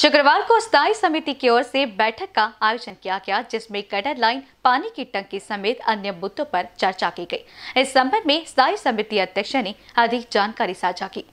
शुक्रवार को स्थायी समिति की ओर से बैठक का आयोजन किया गया जिसमें गडर लाइन पानी की टंकी समेत अन्य मुद्दों पर चर्चा की गई इस संबंध में स्थायी समिति अध्यक्ष ने अधिक जानकारी साझा की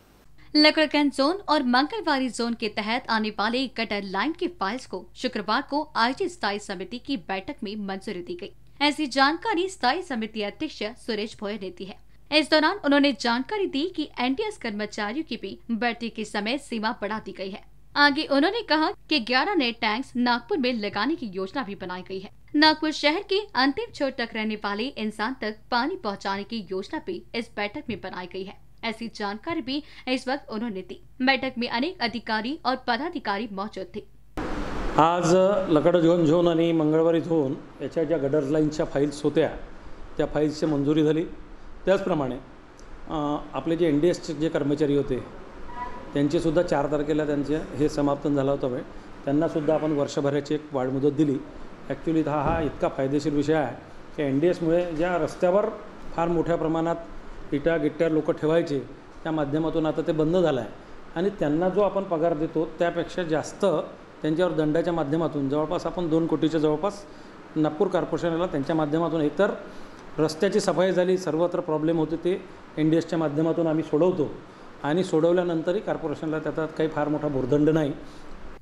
लकड़गंज जोन और मंगलवारी जोन के तहत आने वाले गटर लाइन की फाइल्स को शुक्रवार को आयोजित स्थायी समिति की बैठक में मंजूरी दी गयी ऐसी जानकारी स्थायी समिति अध्यक्ष सुरेश भोयर ने दी है इस दौरान उन्होंने जानकारी दी की एन कर्मचारियों की भी बैठक के समय सीमा बढ़ा दी गयी है आगे उन्होंने कहा कि 11 नए टैंक्स नागपुर में लगाने की योजना भी बनाई गई है नागपुर शहर के अंतिम छोर तक रहने वाले इंसान तक पानी पहुंचाने की योजना भी इस बैठक में बनाई गई है ऐसी जानकारी भी इस वक्त उन्होंने दी बैठक में अनेक अधिकारी और पदाधिकारी मौजूद थे आज लकडझोन झोन आणि मंगलवार झोन याच्या ज्या गडर लाइन फाईल्स होत्या त्या फाईल्सची मंजूरी अपने जे एन डी एस जे कर्मचारी होते त्यांचेसुद्धा चार तारखेला त्यांचे हे समाप्तन झालं होतं वेळ त्यांनासुद्धा आपण वर्षभराची एक वाढमुदत दिली ॲक्च्युली हा हा इतका फायदेशीर विषय आहे की एन डी एसमुळे ज्या रस्त्यावर फार मोठ्या प्रमाणात इटा गिट्ट्या लोक ठेवायचे त्या माध्यमातून आता ते बंद झालं आहे आणि त्यांना जो आपण पगार देतो त्यापेक्षा जास्त त्यांच्यावर दंडाच्या माध्यमातून जवळपास आपण दोन कोटीच्या जवळपास नागपूर कॉर्पोरेशनला त्यांच्या माध्यमातून एकतर रस्त्याची सफाई झाली सर्वत्र प्रॉब्लेम होते ते एन डी एसच्या माध्यमातून आम्ही सोडवतो आणि सोडवल्यानंतरही कॉर्पोरेशनला त्याचा काही फार मोठा भुर्दंड नाही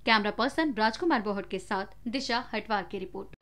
कॅमेरा पर्सन राजकुमार बोहट के साथ दिशा हटवार की रिपोर्ट